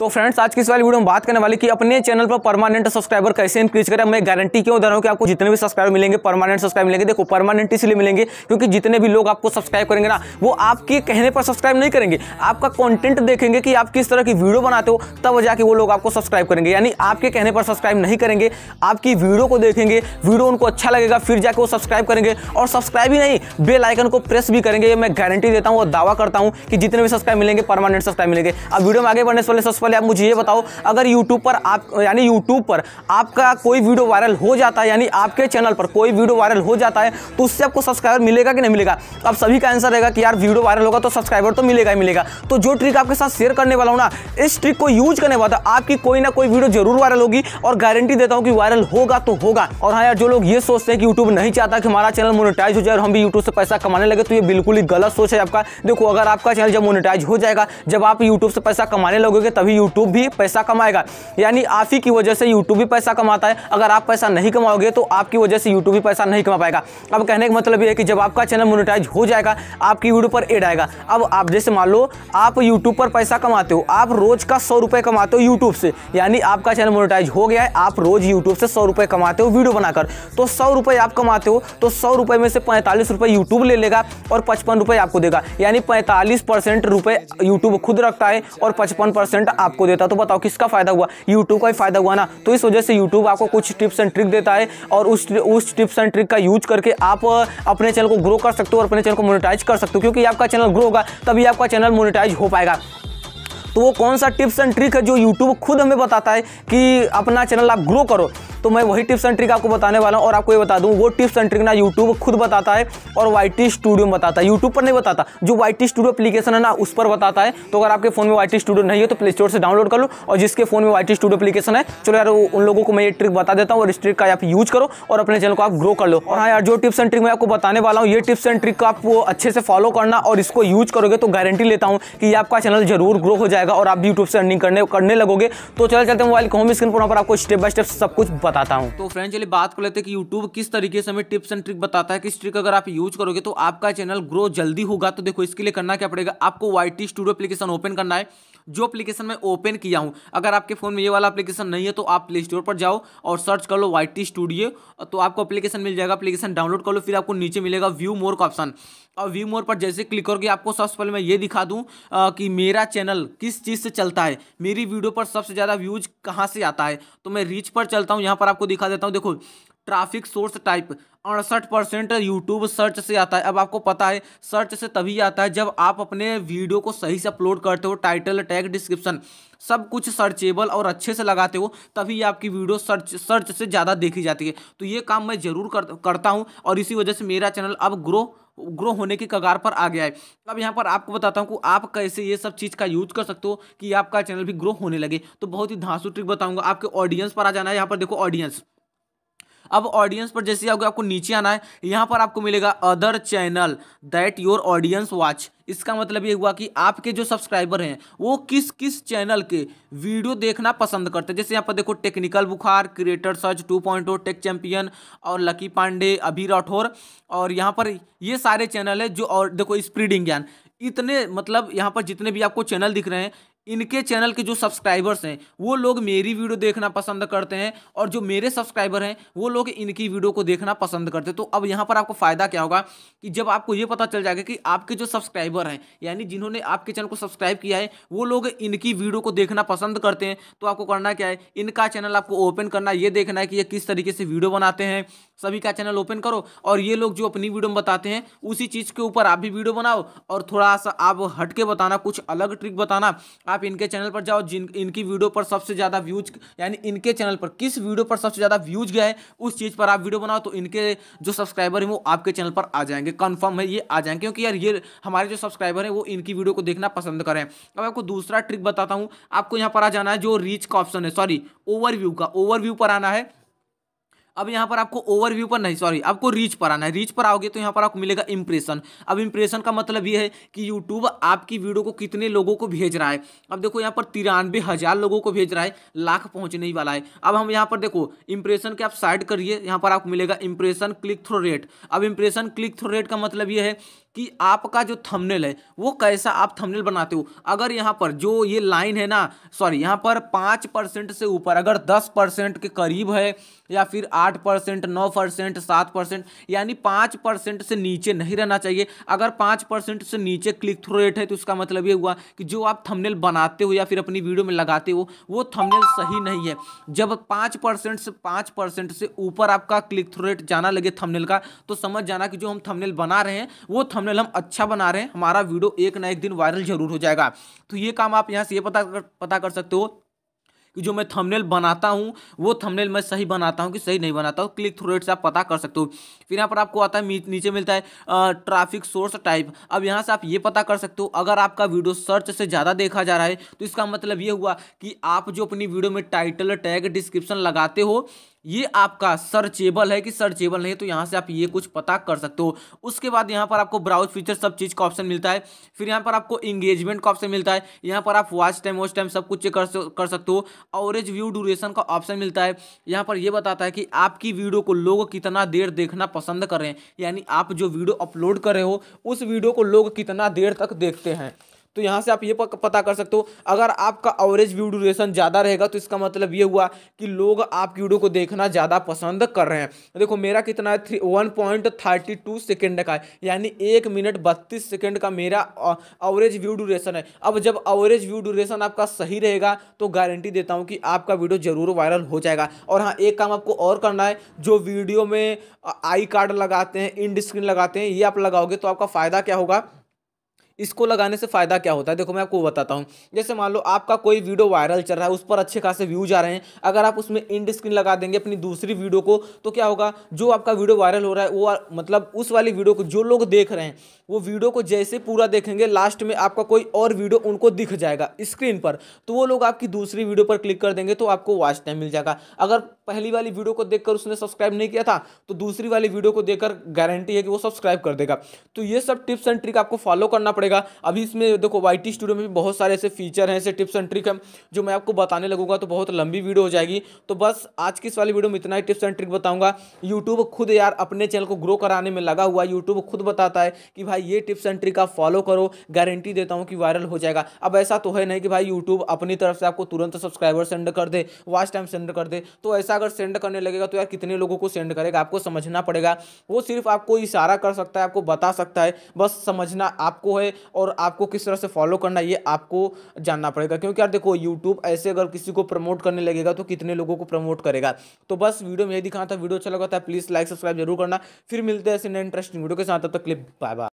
तो फ्रेंड्स आज की इस वाली वीडियो में बात करने वाले कि अपने चैनल पर परमानेंट सब्सक्राइबर कैसे इंक्रीज करें मैं गारंटी क्यों दे रहा हूँ कि आपको जितने भी सब्सक्राइबर मिलेंगे परमानेंट सब्सक्राइब मिलेंगे देखो परमानेंट इसलिए मिलेंगे क्योंकि जितने भी लोग आपको सब्सक्राइब करेंगे ना वो आपके कहने पर सब्सक्राइब नहीं करेंगे आपका कॉन्टेंट देखेंगे कि आप किस तरह की वीडियो बनाते हो तब जाके वो लोग आपको सब्सक्राइब करेंगे यानी आपके कहने पर सब्सक्राइब नहीं करेंगे आपकी वीडियो को देखेंगे वीडियो उनको अच्छा लगेगा फिर जाके वो सब्सक्राइब करेंगे और सब्सक्राइब ही नहीं बेल आइकन को प्रेस भी करेंगे मैं गारंटी देता हूँ और दावा करता हूँ कि जितने भी सब्सक्राइब मिलेंगे परमानेंट सब्सक्राइब मिलेंगे अब वीडियो में आगे बढ़ने से पहले पहले आप मुझे ये बताओ अगर यूट्यूब पर आप यानी यूट्यूब पर आपका कोई वीडियो वायरल हो जाता है यानी आपके चैनल पर कोई वीडियो वायरल हो जाता है तो उससे आपको सब्सक्राइबर मिलेगा कि नहीं मिलेगा अब सभी का आंसर रहेगा कि यार वीडियो वायरल होगा तो सब्सक्राइबर तो मिलेगा ही मिलेगा तो जो ट्रिक आपके साथ शेयर करने वाला हूँ ना इस ट्रिक को यूज करने वाला तो आपकी कोई ना कोई वीडियो जरूर वायरल होगी और गारंटी देता हूँ कि वायरल होगा तो होगा और हाँ यार जो लोग ये सोचते हैं कि यूट्यूब नहीं चाहता कि हमारा चैनल मोनिटाइज हो जाए और हम भी यूट्यूब से पैसा कमाने लगे तो ये बिल्कुल ही गलत सोच है आपका देखो अगर आपका चैनल जब मोनिटाइज हो जाएगा जब आप यूट्यूब से पैसा कमाने लगोगे तभी भी यूट्यूब भी पैसा कमाएगा यानी आप ही की वजह से यूट्यूब भी पैसा कमाता है अगर आप पैसा नहीं कमाओगे तो आपकी वजह से यूट्यूब भी पैसा नहीं कमा पाएगा अब कहने का मतलब यह है कि जब आपका चैनल मोनिटाइज हो जाएगा आपकी वीडियो पर एड आएगा अब आप जैसे मान लो आप यूट्यूब पर पैसा कमाते हो आप रोज का सौ रुपये कमाते हो यूट्यूब से यानी आपका चैनल मोनिटाइज हो गया है आप रोज यूट्यूब से सौ रुपये कमाते हो वीडियो बनाकर तो सौ रुपये आप कमाते हो तो सौ रुपये में से पैंतालीस रुपये यूट्यूब ले लेगा और पचपन रुपये आपको देगा यानी पैंतालीस परसेंट रुपये यूट्यूब खुद रखता है और पचपन परसेंट आपको देता तो बताओ किसका फ़ायदा हुआ यूट्यूब का ही फ़ायदा हुआ ना तो इस वजह से यूट्यूब आपको कुछ टिप्स एंड ट्रिक देता है और उस उस टिप्स एंड ट्रिक का यूज करके आप अपने चैनल को ग्रो कर सकते हो और अपने चैनल को मोनिटाइज कर सकते हो क्योंकि आपका चैनल ग्रो होगा तभी आपका चैनल मोनिटाइज हो पाएगा तो वो कौन सा टिप्स एंड ट्रिक है जो यूट्यूब खुद हमें बताता है कि अपना चैनल आप ग्रो करो तो मैं वही टिप्स एंड ट्रिक आपको बताने वाला हूँ और आपको ये बता दूँ वो टिप्स एंड ट्रिक ना यूट्यूब खुद बताता है और वाई टी स्टूडियो में बताता है यूट्यूब पर नहीं बताता जो वाई टी स्टूडियो अपलीकेशन है ना उस पर बताता है तो अगर आपके फोन में वाई टी स्टूडियो नहीं है तो प्ले स्टोर से डाउनलोड कर लो और जिसके फोन में वाई टी स्टूडियो अपलीकेशन है चलो यार उन लोगों को मैं ये ट्रिक बता देता हूँ और इस ट्रिक का आप यूज करो और अपने चैनल को आप ग्रो कर लो और हाँ यार जो टिप्स एंड ट्रिक मैं आपको बताने वाला हूँ ये टिप्स एंड ट्रिक को आप अच्छे से फॉलो करना और इसको यूज करोगे तो गारंटी लेता हूँ कि आपका चैनल जरूर ग्रो हो जाएगा और आप भी यूट्यूब से अर्निंग करने करने लगोगे तो चलो चलते मोबाइल को होम स्क्रीन पर आपको स्टेप बाय स्टेप सब कुछ बता बताता हूँ तो फ्रेंड चलिए बात कर लेते हैं कि यूट्यूब किस तरीके से हमें टिप्स एंड ट्रिक बताता है किस ट्रिक अगर आप यूज करोगे तो आपका चैनल ग्रो जल्दी होगा तो देखो इसके लिए करना क्या पड़ेगा आपको वाई स्टूडियो अपलीकेशन ओपन करना है जो अपलीकेशन मैं ओपन किया हूँ अगर आपके फ़ोन में ये वाला अपलीकेशन नहीं है तो आप प्ले स्टोर पर जाओ और सर्च कर लो वाई स्टूडियो तो आपको अपलीकेशन मिल जाएगा अपलीकेशन डाउनलोड कर लो फिर आपको नीचे मिलेगा व्यू मोर का ऑप्शन और व्यू मोर पर जैसे क्लिक करोगे आपको सबसे पहले मैं ये दिखा दूँ कि मेरा चैनल किस चीज़ से चलता है मेरी वीडियो पर सबसे ज़्यादा व्यूज कहाँ से आता है तो मैं रीच पर चलता हूँ यहाँ पर आपको दिखा देता हूँ देखो ट्रैफिक सोर्स टाइप अड़सठ परसेंट यूट्यूब सर्च से आता है अब आपको पता है सर्च से तभी आता है जब आप अपने वीडियो को सही से अपलोड करते हो टाइटल टैग डिस्क्रिप्शन सब कुछ सर्चेबल और अच्छे से लगाते हो तभी आपकी वीडियो सर्च सर्च से ज़्यादा देखी जाती है तो ये काम मैं ज़रूर कर, करता हूँ और इसी वजह से मेरा चैनल अब ग्रो ग्रो होने के कगार पर आ गया है अब यहाँ पर आपको बताता हूँ कि आप कैसे ये सब चीज़ का यूज कर सकते हो कि आपका चैनल भी ग्रो होने लगे तो बहुत ही धांसू ट्रिक बताऊँगा आपके ऑडियंस पर आ जाना है यहाँ पर देखो ऑडियंस अब ऑडियंस पर जैसे आओगे आपको नीचे आना है यहाँ पर आपको मिलेगा other channel that your audience watch इसका मतलब ये हुआ कि आपके जो सब्सक्राइबर हैं वो किस किस चैनल के वीडियो देखना पसंद करते हैं जैसे यहाँ पर देखो technical Bukhar creator search two point tech champion और लकी पांडे अभी राठौर और यहाँ पर ये सारे चैनल है जो और देखो स्प्रीडिंग ज्ञान इतने मतलब यहाँ पर जितने भी आपको चैनल दिख रहे हैं इनके चैनल के जो सब्सक्राइबर्स हैं वो लोग मेरी वीडियो देखना पसंद करते हैं और जो मेरे सब्सक्राइबर हैं वो लोग इनकी वीडियो को देखना पसंद करते हैं तो अब यहाँ पर आपको फ़ायदा क्या होगा कि जब आपको ये पता चल जाएगा कि आपके जो सब्सक्राइबर हैं यानी जिन्होंने आपके चैनल को सब्सक्राइब किया है वो लोग इनकी वीडियो को देखना पसंद करते हैं तो आपको करना क्या है इनका चैनल आपको ओपन करना ये देखना है कि ये किस तरीके से वीडियो बनाते हैं सभी का चैनल ओपन करो और ये लोग जो अपनी वीडियो में बताते हैं उसी चीज़ के ऊपर आप भी वीडियो बनाओ और थोड़ा सा आप हटके बताना कुछ अलग ट्रिक बताना आप इनके चैनल पर जाओ जिन इनकी वीडियो पर सबसे ज़्यादा व्यूज यानी इनके चैनल पर किस वीडियो पर सबसे ज़्यादा व्यूज गया है उस चीज़ पर आप वीडियो बनाओ तो इनके जो सब्सक्राइबर हैं वो आपके चैनल पर आ जाएंगे कन्फर्म है ये आ जाएंगे क्योंकि यार ये हमारे जो सब्सक्राइबर हैं वो इनकी वीडियो को देखना पसंद करें अब आपको दूसरा ट्रिक बताता हूँ आपको यहाँ पर आ जाना है जो रीच का ऑप्शन है सॉरी ओवरव्यू का ओवरव्यू पर आना है अब यहाँ पर आपको ओवरव्यू पर नहीं सॉरी आपको रीच पर आना है रीच पर आओगे तो यहाँ पर आपको मिलेगा इंप्रेशन अब इंप्रेशन का मतलब ये है कि यूट्यूब आपकी वीडियो को कितने लोगों को भेज रहा है अब देखो यहाँ पर तिरानवे हज़ार लोगों को भेज रहा है लाख पहुँचने ही वाला है अब हम यहाँ पर देखो इंप्रेशन के आप साइड करिए यहाँ पर आपको मिलेगा इंप्रेशन क्लिक थ्रो रेट अब इंप्रेशन क्लिक थ्रो रेट का मतलब ये है कि आपका जो थंबनेल है वो कैसा आप थंबनेल बनाते हो अगर यहाँ पर जो ये लाइन है ना सॉरी यहाँ पर पाँच परसेंट से ऊपर अगर दस परसेंट के करीब है या फिर आठ परसेंट नौ परसेंट सात परसेंट यानी पाँच परसेंट से नीचे नहीं रहना चाहिए अगर पाँच परसेंट से नीचे क्लिक थ्रू रेट है तो उसका मतलब ये हुआ कि जो आप थंबनेल बनाते हो या फिर अपनी वीडियो में लगाते हो वो थंबनेल सही नहीं है जब पाँच परसेंट से पाँच परसेंट से ऊपर आपका क्लिक थ्रू रेट जाना लगे थमनेल का तो समझ जाना कि जो हम थमनेल बना रहे हैं वो थंबनेल थंबनेल हम अच्छा बना रहे हैं हमारा वीडियो एक ना एक दिन वायरल जरूर हो जाएगा तो ये काम आप यहाँ से ये पता कर पता कर सकते हो कि जो मैं थंबनेल बनाता हूँ वो थंबनेल मैं सही बनाता हूँ कि सही नहीं बनाता हूँ क्लिक थ्रू रेट से आप पता कर सकते हो फिर यहाँ पर आपको आता है नीचे मिलता है ट्रैफिक सोर्स टाइप अब यहाँ से आप ये पता कर सकते हो अगर आपका वीडियो सर्च से ज़्यादा देखा जा रहा है तो इसका मतलब ये हुआ कि आप जो अपनी वीडियो में टाइटल टैग डिस्क्रिप्शन लगाते हो ये आपका सर्चेबल है कि सर्चेबल नहीं तो यहाँ से आप ये कुछ पता कर सकते हो उसके बाद यहाँ पर आपको ब्राउज फीचर सब चीज़ का ऑप्शन मिलता है फिर यहाँ पर आपको इंगेजमेंट का ऑप्शन मिलता है यहाँ पर आप वॉच टाइम वॉच टाइम सब कुछ कर कर सकते हो ऑवरेज व्यू ड्यूरेशन का ऑप्शन मिलता है यहाँ पर यह बताता है कि आपकी वीडियो को लोग कितना देर देखना पसंद कर रहे हैं यानी आप जो वीडियो अपलोड कर रहे हो उस वीडियो को लोग कितना देर तक देखते हैं तो यहाँ से आप ये पता कर सकते हो अगर आपका एवरेज व्यू ड्यूरेशन ज़्यादा रहेगा तो इसका मतलब ये हुआ कि लोग आपकी वीडियो को देखना ज़्यादा पसंद कर रहे हैं देखो मेरा कितना है three one point thirty two second का है यानी एक मिनट बत्तीस सेकेंड का मेरा एवरेज व्यू ड्यूरेशन है अब जब एवरेज व्यू ड्यूरेशन आपका सही रहेगा तो गारंटी देता हूँ कि आपका वीडियो ज़रूर वायरल हो जाएगा और हाँ एक काम आपको और करना है जो वीडियो में आई कार्ड लगाते हैं इन स्क्रीन लगाते हैं ये आप लगाओगे तो आपका फ़ायदा क्या होगा इसको लगाने से फ़ायदा क्या होता है देखो मैं आपको बताता हूँ जैसे मान लो आपका कोई वीडियो वायरल चल रहा है उस पर अच्छे खासे व्यूज आ रहे हैं अगर आप उसमें इंड स्क्रीन लगा देंगे अपनी दूसरी वीडियो को तो क्या होगा जो आपका वीडियो वायरल हो रहा है वो मतलब उस वाली वीडियो को जो लोग देख रहे हैं वो वीडियो को जैसे पूरा देखेंगे लास्ट में आपका कोई और वीडियो उनको दिख जाएगा स्क्रीन पर तो वो लोग आपकी दूसरी वीडियो पर क्लिक कर देंगे तो आपको वॉच टाइम मिल जाएगा अगर पहली वाली वीडियो को देखकर उसने सब्सक्राइब नहीं किया था तो दूसरी वाली वीडियो को देखकर गारंटी है कि वो सब्सक्राइब कर देगा तो ये सब टिप्स एंड ट्रिक आपको फॉलो करना पड़ेगा पड़ेगा अभी इसमें देखो वाई टी स्टूडियो में भी बहुत सारे ऐसे फीचर हैं ऐसे टिप्स एंड ट्रिक हैं जो मैं आपको बताने लगूंगा तो बहुत लंबी वीडियो हो जाएगी तो बस आज की इस वाली वीडियो में इतना ही टिप्स एंड ट्रिक बताऊंगा यूट्यूब खुद यार अपने चैनल को ग्रो कराने में लगा हुआ यूट्यूब खुद बताता है कि भाई ये टिप्स एंड ट्रिक आप फॉलो करो गारंटी देता हूँ कि वायरल हो जाएगा अब ऐसा तो है नहीं कि भाई यूट्यूब अपनी तरफ से आपको तुरंत सब्सक्राइबर सेंड कर दे वॉच टाइम सेंड कर दे तो ऐसा अगर सेंड करने लगेगा तो यार कितने लोगों को सेंड करेगा आपको समझना पड़ेगा वो सिर्फ आपको इशारा कर सकता है आपको बता सकता है बस समझना आपको है और आपको किस तरह से फॉलो करना ये आपको जानना पड़ेगा क्योंकि यार देखो यूट्यूब ऐसे अगर किसी को प्रमोट करने लगेगा तो कितने लोगों को प्रमोट करेगा तो बस वीडियो में यही दिखाना था वीडियो अच्छा लगा था प्लीज़ लाइक सब्सक्राइब जरूर करना फिर मिलते हैं ऐसे नए इंटरेस्टिंग वीडियो के साथ तब तक क्लिप बाय बाय